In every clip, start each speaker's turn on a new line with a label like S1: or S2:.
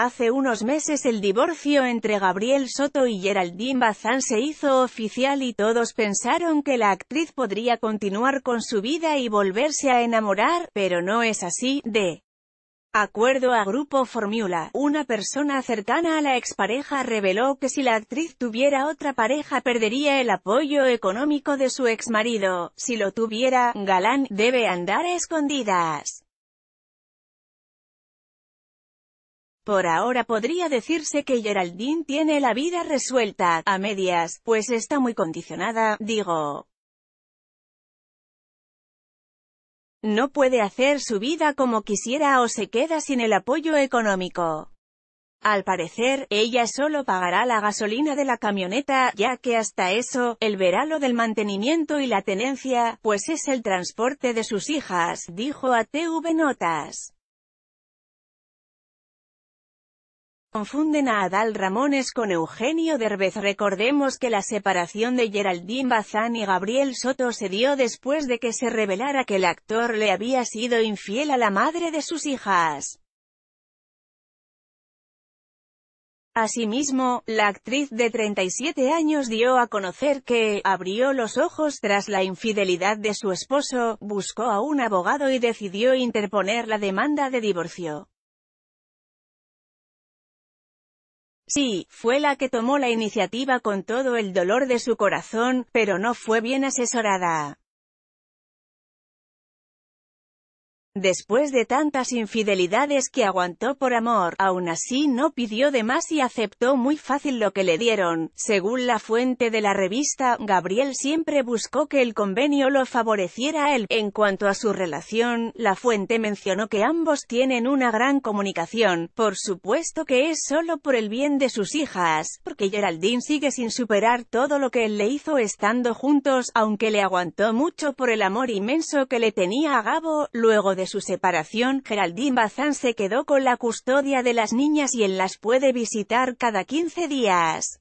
S1: Hace unos meses el divorcio entre Gabriel Soto y Geraldine Bazán se hizo oficial y todos pensaron que la actriz podría continuar con su vida y volverse a enamorar, pero no es así, de acuerdo a Grupo Formula, una persona cercana a la expareja reveló que si la actriz tuviera otra pareja perdería el apoyo económico de su exmarido, si lo tuviera, Galán, debe andar a escondidas. Por ahora podría decirse que Geraldine tiene la vida resuelta, a medias, pues está muy condicionada, digo. No puede hacer su vida como quisiera o se queda sin el apoyo económico. Al parecer, ella solo pagará la gasolina de la camioneta, ya que hasta eso, el verano del mantenimiento y la tenencia, pues es el transporte de sus hijas, dijo a TV Notas. Confunden a Adal Ramones con Eugenio Derbez. Recordemos que la separación de Geraldine Bazán y Gabriel Soto se dio después de que se revelara que el actor le había sido infiel a la madre de sus hijas. Asimismo, la actriz de 37 años dio a conocer que, abrió los ojos tras la infidelidad de su esposo, buscó a un abogado y decidió interponer la demanda de divorcio. Sí, fue la que tomó la iniciativa con todo el dolor de su corazón, pero no fue bien asesorada. Después de tantas infidelidades que aguantó por amor, aún así no pidió de más y aceptó muy fácil lo que le dieron. Según la fuente de la revista, Gabriel siempre buscó que el convenio lo favoreciera a él. En cuanto a su relación, la fuente mencionó que ambos tienen una gran comunicación, por supuesto que es solo por el bien de sus hijas, porque Geraldine sigue sin superar todo lo que él le hizo estando juntos, aunque le aguantó mucho por el amor inmenso que le tenía a Gabo, luego de su separación Geraldine Bazán se quedó con la custodia de las niñas y él las puede visitar cada 15 días.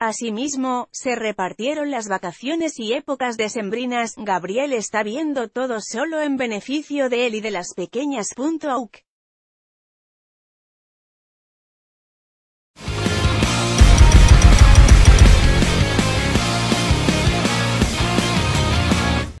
S1: Asimismo, se repartieron las vacaciones y épocas de sembrinas, Gabriel está viendo todo solo en beneficio de él y de las pequeñas.